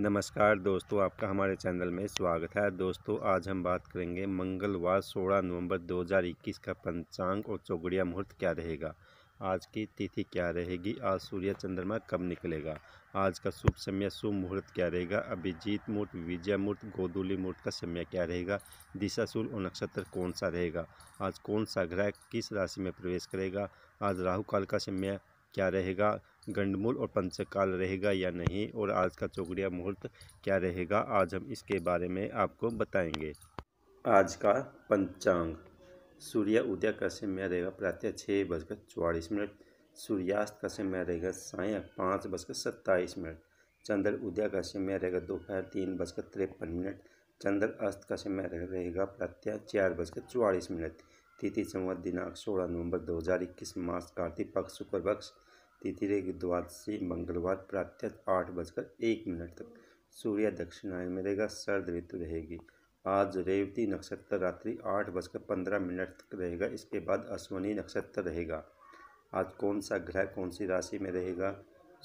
नमस्कार दोस्तों आपका हमारे चैनल में स्वागत है दोस्तों आज हम बात करेंगे मंगलवार 16 नवंबर 2021 का पंचांग और चौगड़िया मुहूर्त क्या रहेगा आज की तिथि क्या रहेगी आज सूर्य चंद्रमा कब निकलेगा आज का शुभ समय शुभ मुहूर्त क्या रहेगा अभिजीत मुहूर्त विजय मुहूर्त गोदुली मुहूर्त का समय क्या रहेगा दिशाशूल और नक्षत्र कौन सा रहेगा आज कौन सा ग्रह किस राशि में प्रवेश करेगा आज राहु काल का समय क्या रहेगा गंडमूल और पंचकाल रहेगा या नहीं और आज का चौकड़िया मुहूर्त क्या रहेगा आज हम इसके बारे में आपको बताएंगे आज का पंचांग सूर्य उदय का समय रहेगा प्रातः छः बजकर चौवालीस मिनट सूर्यास्त का समय रहेगा साय पाँच बजकर सत्ताईस मिनट चंद्र उदय का समय रहेगा दोपहर तीन बजकर तिरपन मिनट चंद्र अस्त का समय रहेगा प्रातः चार बजकर चौवालीस मिनट तिथि संवत दिनांक सोलह नवंबर दो हज़ार इक्कीस मास कार्तिक पक्ष शुक्र पक्ष तिथि रहेगी द्वादशी मंगलवार प्रातः आठ बजकर एक मिनट तक सूर्य दक्षिणायन में रहेगा सर्द ऋतु रहेगी आज रेवती नक्षत्र रात्रि आठ बजकर पंद्रह मिनट तक रहेगा इसके बाद अश्वनी नक्षत्र रहेगा आज कौन सा ग्रह कौन सी राशि में रहेगा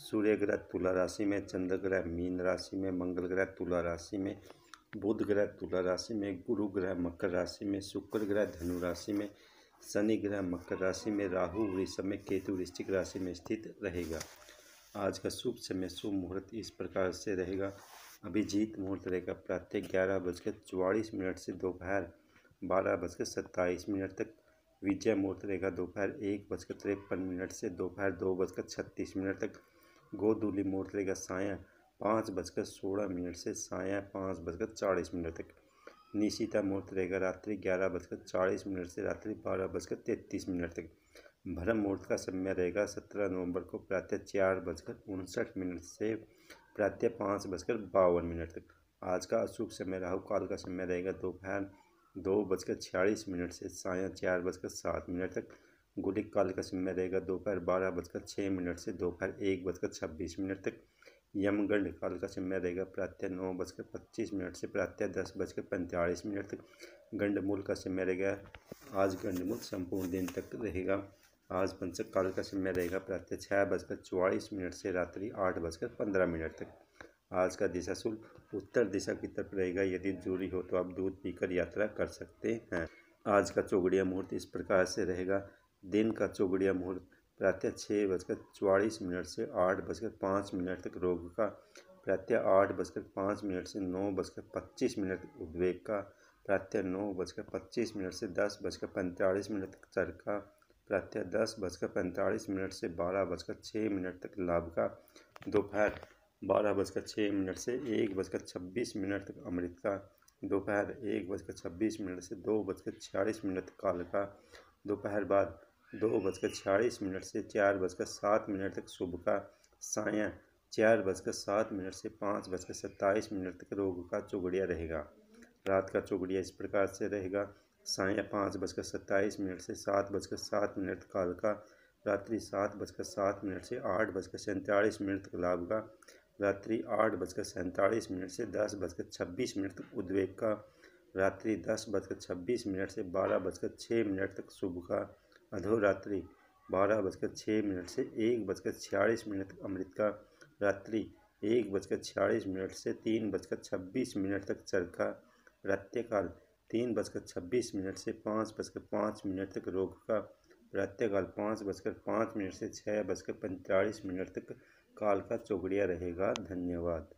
सूर्य ग्रह तुला राशि में चंद्र ग्रह मीन राशि में मंगल ग्रह तुला राशि में बुध ग्रह तुला राशि में गुरु ग्रह मकर राशि में शुक्र ग्रह धनु राशि में शनि ग्रह मकर राशि में राहु वृषभ में केतु वृश्चिक राशि में स्थित रहेगा आज का शुभ समय शुभ मुहूर्त इस प्रकार से रहेगा अभिजीत मुहूर्त रहेगा प्रातः ग्यारह बजकर चौवालीस मिनट से दोपहर बारह बजकर सत्ताईस मिनट तक विजय मुहूर्त रहेगा दोपहर एक बजकर तिरपन मिनट से दोपहर दो बजकर छत्तीस मिनट तक गोदूली मुहूर्त रहेगा साया पाँच बजकर सोलह मिनट से साया पाँच बजकर चालीस मिनट तक निशिता मुहूर्त रहेगा रात्रि ग्यारह बजकर चालीस मिनट से रात्रि बारह बजकर तैंतीस मिनट तक भरम मुहूर्त का समय रहेगा सत्रह नवंबर को प्रातः चार बजकर उनसठ मिनट से प्रातः पाँच बजकर बावन मिनट तक आज का अशुभ समय राहु काल का समय रहेगा दोपहर दो बजकर छियालीस मिनट से साय चार बजकर सात मिनट तक गुडिक काल का समय रहेगा दोपहर बारह बजकर छः मिनट से दोपहर एक बजकर छब्बीस मिनट तक यमगढ़ निकाल का समय रहेगा प्रातः नौ बजकर पच्चीस मिनट से प्रातः दस बजकर पैंतालीस मिनट तक गंडमूल का समय रहेगा आज गंडमूल संपूर्ण दिन तक रहेगा आज पंचक काल का समय रहेगा प्रातः छः बजकर चौवालीस मिनट से रात्रि आठ बजकर पंद्रह मिनट तक आज का दिशा शुल्क उत्तर दिशा की तरफ रहेगा यदि जरूरी हो तो आप दूध पीकर यात्रा कर सकते हैं आज का चौगड़िया मुहूर्त इस प्रकार से रहेगा दिन का चौगड़िया मुहूर्त प्रातः छः बजकर चवालीस मिनट से आठ बजकर पाँच मिनट तक रोग का प्रातः आठ बजकर पाँच मिनट से नौ बजकर पच्चीस मिनट तक उद्वेग का प्रातः नौ बजकर पच्चीस मिनट से दस बजकर पैंतालीस मिनट तक चर का प्रातः दस बजकर पैंतालीस मिनट से बारह बजकर छः मिनट तक लाभ का दोपहर बारह बजकर छः मिनट से एक बजकर छब्बीस मिनट तक अमृत का दोपहर एक बजकर छब्बीस मिनट से दो बजकर छियालीस मिनट तक काल का दोपहर बाद दो बजकर छियालीस मिनट से चार बजकर सात मिनट तक सुबह का साया चार बजकर सात मिनट से पाँच बजकर सत्ताईस मिनट तक रोग का चुगड़िया रहेगा रात का चुगड़िया इस प्रकार से रहेगा साया पाँच बजकर सत्ताईस मिनट से सात बजकर सात मिनट काल का रात्रि सात बजकर सात मिनट से आठ बजकर सैंतालीस मिनट तक लाभ का रात्रि आठ बजकर सैंतालीस मिनट से दस बजकर छब्बीस मिनट तक उद्वेग का रात्रि दस बजकर छब्बीस मिनट से बारह बजकर छः मिनट तक शुभ का अधोरात्रि बारह बजकर छः मिनट से एक बजकर छियालीस मिनट तक अमृत का रात्रि एक बजकर छियालीस मिनट से तीन बजकर छब्बीस मिनट तक चरखा रात्यकाल तीन बजकर छब्बीस मिनट से पाँच बजकर पाँच मिनट तक रोग का रात्यकाल पाँच बजकर पाँच मिनट से छः बजकर पैंतालीस मिनट तक काल का चौकड़िया रहेगा धन्यवाद